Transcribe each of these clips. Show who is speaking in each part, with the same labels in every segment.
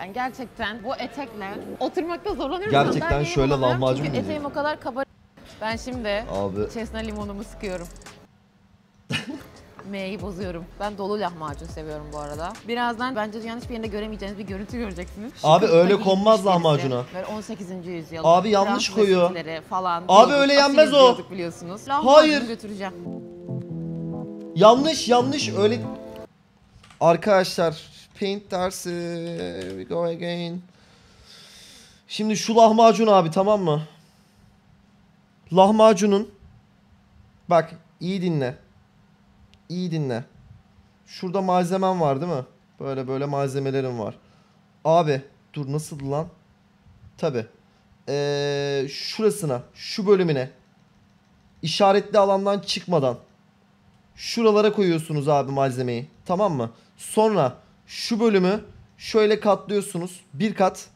Speaker 1: Yani gerçekten bu etekle oturmakta zorlanıyorum. Gerçekten şöyle lahmacun Çünkü eteğim o kadar kabar. Ben şimdi Abi. içerisine limonumu sıkıyorum. M'yi bozuyorum. Ben dolu lahmacun seviyorum bu arada. Birazdan bence yanlış bir yerinde göremeyeceğiniz bir görüntü göreceksiniz. Abi Şıkırtma öyle giymiş konmaz lahmacuna. Böyle 18. yüzyıl. Abi yanlış Fransız koyuyor. Falan. Abi öyle yenmez o. biliyorsunuz. Hayır. götüreceğim. Yanlış yanlış öyle... Arkadaşlar Paint dersi. We go again. Şimdi şu lahmacun abi tamam mı? Lahmacunun bak iyi dinle. İyi dinle. Şurada malzemem var değil mi? Böyle böyle malzemelerim var. Abi dur nasıl lan? Tabi. Ee, şurasına, şu bölümüne işaretli alandan çıkmadan şuralara koyuyorsunuz abi malzemeyi. Tamam mı? Sonra şu bölümü şöyle katlıyorsunuz. Bir kat.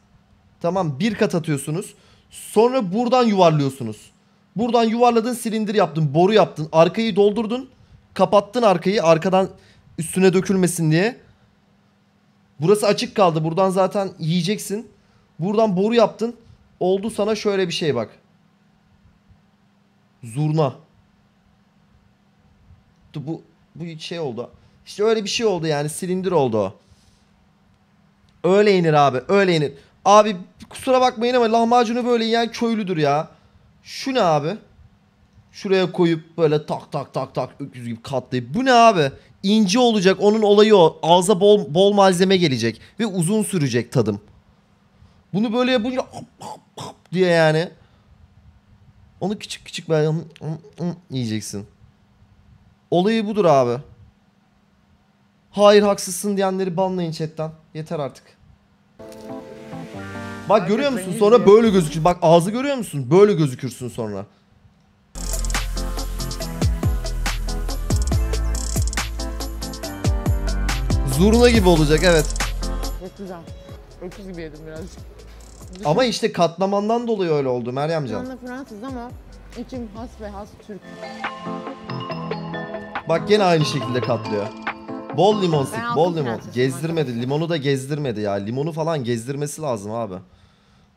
Speaker 1: Tamam bir kat atıyorsunuz. Sonra buradan yuvarlıyorsunuz. Buradan yuvarladın silindir yaptın. Boru yaptın. Arkayı doldurdun. Kapattın arkayı. Arkadan üstüne dökülmesin diye. Burası açık kaldı. Buradan zaten yiyeceksin. Buradan boru yaptın. Oldu sana şöyle bir şey bak. Zurna. Bu bu şey oldu. İşte öyle bir şey oldu yani silindir oldu o. Öyle inir abi öyle inir. Abi kusura bakmayın ama lahmacunu böyle yiyen köylüdür ya. Şu ne abi? Şuraya koyup böyle tak tak tak tak öküz gibi katlayıp. Bu ne abi? İnce olacak onun olayı o. Ağza bol, bol malzeme gelecek. Ve uzun sürecek tadım. Bunu böyle yapınca hop, hop, hop diye yani. Onu küçük küçük böyle yiyeceksin. Olayı budur abi. Hayır haksızsın diyenleri banlayın chatten. Yeter artık. Bak görüyor musun sonra böyle gözükür. Bak ağzı görüyor musun? Böyle gözükürsün sonra. Zurna gibi olacak evet. Çok güzel. Öküz gibi yedim birazcık. Ama işte katlamandan dolayı öyle oldu Meryemcan. Ben de Fransız ama içim has ve has Türk. Bak gene aynı şekilde katlıyor. Bol limon sık, bol limon. Gezdirmedi, limonu da gezdirmedi ya. Limonu falan gezdirmesi lazım abi.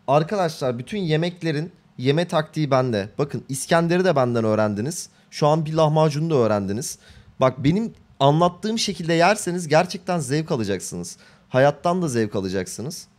Speaker 1: Arkadaşlar bütün yemeklerin yeme taktiği bende. Bakın İskender'i de benden öğrendiniz. Şu an bir lahmacunu da öğrendiniz. Bak benim anlattığım şekilde yerseniz gerçekten zevk alacaksınız. Hayattan da zevk alacaksınız.